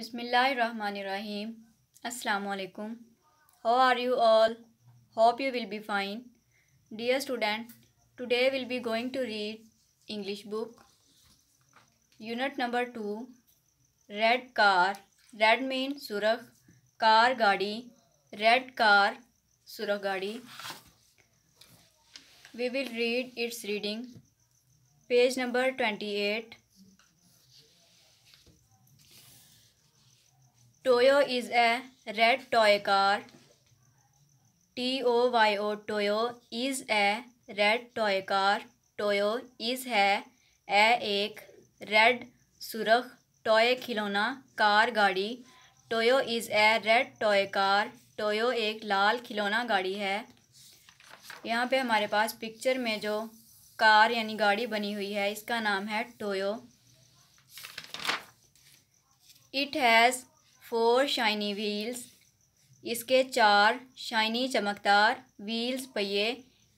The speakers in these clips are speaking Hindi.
बिसमीम अल्लाम how are you all hope you will be fine dear student today will be going to read English book unit number two red car red mean सुरख कार गाड़ी रेड कार सुरख गाड़ी we will read its reading page number twenty eight Toyo is a red toy car T O Y O Toyo is a red toy car Toyo is है ए एक रेड सुरख टॉय खिलौना कार गाड़ी Toyo is a red toy car Toyo एक लाल खिलौना गाड़ी है यहाँ पे हमारे पास पिक्चर में जो कार यानी गाड़ी बनी हुई है इसका नाम है Toyo it has four shiny wheels इसके चार शाइनी चमकदार व्हील्स पहिए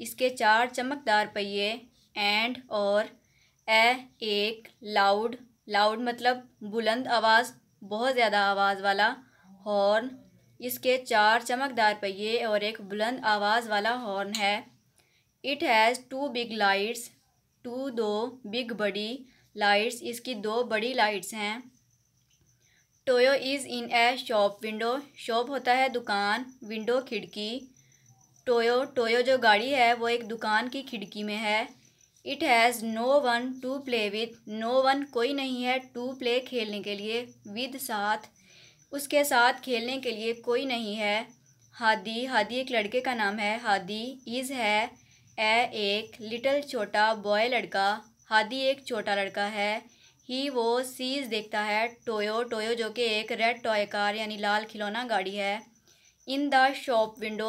इसके चार चमकदार पहिए एंड और ए एक लाउड लाउड मतलब बुलंद आवाज़ बहुत ज़्यादा आवाज़ वाला हॉर्न इसके चार चमकदार पहिए और एक बुलंद आवाज़ वाला हॉर्न है it has two big lights two दो बिग बड़ी लाइट्स इसकी दो बड़ी लाइट्स हैं Toyo is in a shop window shop होता है दुकान विंडो खिड़की टोयो टोयो जो गाड़ी है वो एक दुकान की खिड़की में है it has no one to play with no one कोई नहीं है टू प्ले खेलने के लिए विद साथ उसके साथ खेलने के लिए कोई नहीं है हादी हादी एक लड़के का नाम है हादी इज़ है ए एक लिटल छोटा बॉय लड़का हादी एक छोटा लड़का है ही वो सीज देखता है टोयो टोयो जो कि एक रेड टॉय कार यानी लाल खिलौना गाड़ी है इन द शॉप विंडो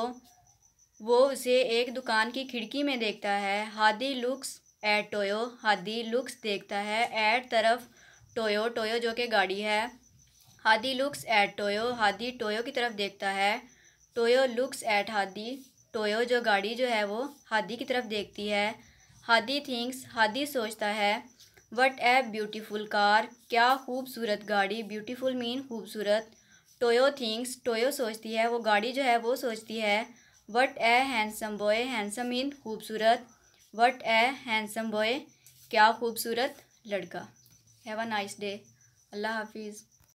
वो उसे एक दुकान की खिड़की में देखता है Hadi looks at Toyo Hadi looks देखता है एट तरफ टोयो टोयो जो कि गाड़ी है Hadi looks at Toyo Hadi Toyo की तरफ देखता है Toyo looks at Hadi Toyo जो गाड़ी जो है वो हादी की तरफ देखती है हादी थिंक्स हादी सोचता है वट ए ब्यूटीफुल कार क्या खूबसूरत गाड़ी ब्यूटीफुल मीन खूबसूरत टोयो थिंग्स टोयो सोचती है वो गाड़ी जो है वो सोचती है what a handsome boy handsome mean खूबसूरत वट ए हैंडसम बॉय क्या खूबसूरत लड़का हैव अ नाइस डे अल्लाह हाफिज़